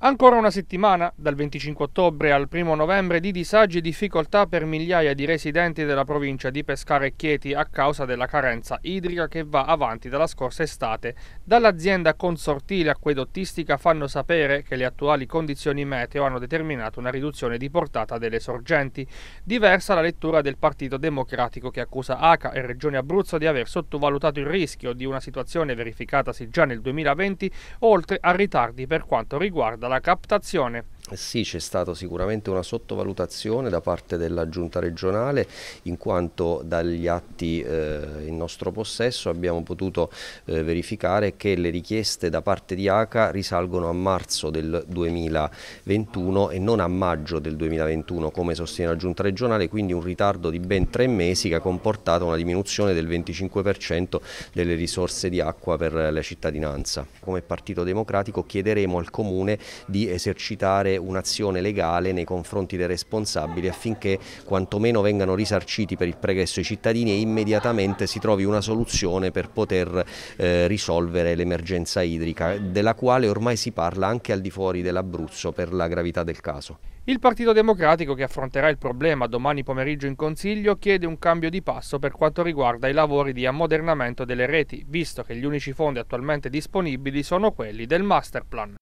Ancora una settimana, dal 25 ottobre al 1 novembre, di disagi e difficoltà per migliaia di residenti della provincia di Pescara e Chieti a causa della carenza idrica che va avanti dalla scorsa estate. Dall'azienda consortile acquedottistica fanno sapere che le attuali condizioni meteo hanno determinato una riduzione di portata delle sorgenti. Diversa la lettura del Partito Democratico che accusa ACA e Regione Abruzzo di aver sottovalutato il rischio di una situazione verificatasi già nel 2020, oltre a ritardi per quanto riguarda dalla captazione eh sì, c'è stata sicuramente una sottovalutazione da parte della giunta regionale in quanto dagli atti eh, in nostro possesso abbiamo potuto eh, verificare che le richieste da parte di ACA risalgono a marzo del 2021 e non a maggio del 2021 come sostiene la giunta regionale, quindi un ritardo di ben tre mesi che ha comportato una diminuzione del 25% delle risorse di acqua per la cittadinanza. Come Partito Democratico chiederemo al Comune di esercitare un'azione legale nei confronti dei responsabili affinché quantomeno vengano risarciti per il pregresso ai cittadini e immediatamente si trovi una soluzione per poter eh, risolvere l'emergenza idrica della quale ormai si parla anche al di fuori dell'Abruzzo per la gravità del caso. Il Partito Democratico, che affronterà il problema domani pomeriggio in Consiglio, chiede un cambio di passo per quanto riguarda i lavori di ammodernamento delle reti, visto che gli unici fondi attualmente disponibili sono quelli del Masterplan.